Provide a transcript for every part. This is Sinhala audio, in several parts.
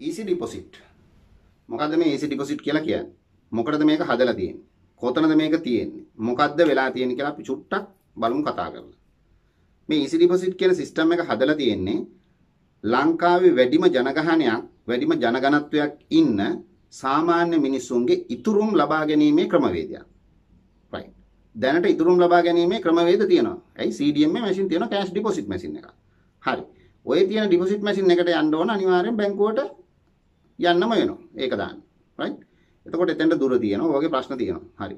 easy deposit. මොකද්ද මේ easy deposit කියලා කියන්නේ? මොකටද මේක හදලා තියෙන්නේ? කොතනද මේක තියෙන්නේ? මොකද්ද වෙලා තියෙන්නේ කියලා අපි චුට්ටක් බලමු කතා කරලා. මේ easy deposit කියන system එක හදලා තියෙන්නේ ලංකාවේ වැඩිම ජනගහනයක් වැඩිම ජනගණත්වයක් ඉන්න සාමාන්‍ය මිනිසුන්ගේ ඉතුරුම් ලබා ගැනීමේ ක්‍රමවේදයක්. right. දැනට ඉතුරුම් ලබා ගැනීමේ ක්‍රමවේද තියෙනවා. ඇයි CDM එකේ මැෂින් තියෙනවා cash deposit machine එකක්. හරි. ඔය තියෙන deposit machine එකට යන්න ඕන අනිවාර්යෙන් බැංකුවට යන්නම වෙනවා. ඒක දාන්න. right? එතකොට එතෙන්ට දුර තියෙනවා. ඔයගේ ප්‍රශ්න තියෙනවා. හරි.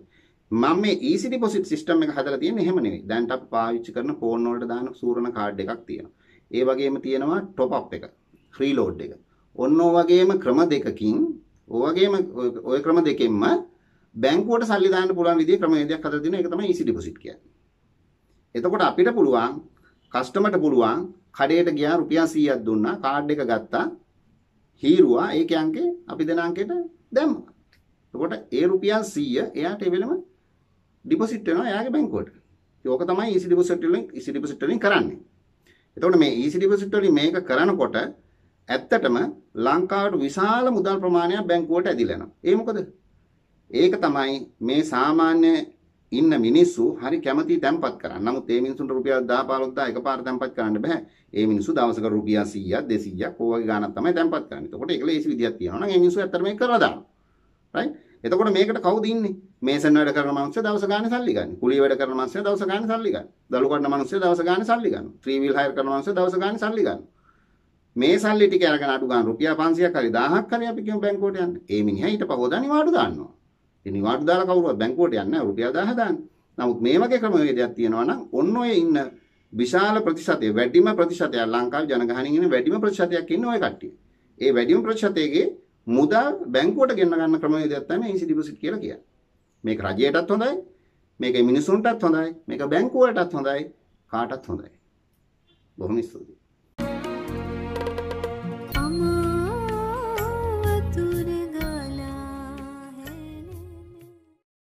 මම මේ easy deposit system එක හදලා තියෙන්නේ එහෙම නෙවෙයි. දැන්ට අපි පාවිච්චි කරන ෆෝන් වලට දාන සූරණ කාඩ් එකක් තියෙනවා. ඒ වගේම තියෙනවා top up එක, reload එක. ඔන්න වගේම ක්‍රම දෙකකින් ඔයගේම ඔය ක්‍රම දෙකෙන්ම බැංකුවට සල්ලි දාන්න පුළුවන් විදිහේ ක්‍රමවේදයක් හදලා දෙන එක තමයි easy deposit කියන්නේ. එතකොට අපිට පුළුවන් කස්ටමර්ට පුළුවන් කඩේට ගියා රුපියල් 100ක් දුන්නා කාඩ් එක ගත්තා හීරුවා ඒක අංකේ අපි දෙන අංකෙට දැම්මා. එතකොට ඒ රුපියල් 100 එයාට ඒ වෙලම ඩිපොසිට් වෙනවා එයාගේ බැංකුවට. ඒක තමයි EC deposit වලින් EC deposit වලින් කරන්නේ. එතකොට මේ EC deposit වලින් මේක කරනකොට ඇත්තටම ලංකාවට විශාල මුදල් ප්‍රමාණයක් බැංකුවට ඇදිලා යනවා. ඒ මොකද? ඒක තමයි මේ සාමාන්‍ය ඉන්න මිනිස්සු හරි කැමති තැම්පත් කරන්න. නමුත් ඒ මිනිසුන්ට රුපියල් 10 15000 එකපාර තැම්පත් කරන්න බෑ. ඒ මිනිස්සු දවසක රුපියල් 100ක් 200ක් ඕවගේ ගාණක් තමයි තැම්පත් කරන්නේ. එතකොට ඒකල ඒසි විදියක් තියෙනවා නම් ඒ මිනිස්සු ඇත්තට මේක කරලා දානවා. right? එතකොට මේකට කවුද ඉන්නේ? මේසන් වැඩ කරන මිනිස්සු දවස ගානේ සල්ලි ගන්න. කුලී වැඩ කරන මිනිස්සු දවස ගානේ සල්ලි ගන්න. දළු කඩන මිනිස්සු දවස ගානේ සල්ලි ගන්න. ත්‍රී වීල් හයර් කරන මිනිස්සු දවස ගානේ සල්ලි ගන්න. මේ සල්ලි ටික අරගෙන අඩු ගන්න රුපියල් 500ක් හරි 1000ක් හරි අපි කියමු බැංකුවට යන්න. ඒ මිනිහා ඊට පහෝදානි වාඩු දානවා. ඉතින් නිවාඩු දාලා කවුරුවත් බැංකුවට යන්නේ නැහැ රුපියල් 1000 දාන්න. නමුත් මේ වගේ ක්‍රමවේදයක් තියෙනවා නම් ඔන්න ඔය ඉන්න විශාල ප්‍රතිශතය වැඩිම ප්‍රතිශතය ලංකාවේ ජනගහණයෙන් ඉන්න වැඩිම ප්‍රතිශතයක් ඉන්න ඔය කට්ටිය. ඒ වැඩිම ප්‍රතිශතයේගේ මුදල් බැංකුවට ගෙන්න ගන්න ක්‍රමවේදයක් තමයි ඉන්සි ඩිපොසිට් කියලා කියන්නේ. මේක රජයටත් හොඳයි. මේක මිනිසුන්ටත් හොඳයි. මේක බැංකුවටත් හොඳයි. කාටත් හොඳයි. බොහොම ස්තුතියි.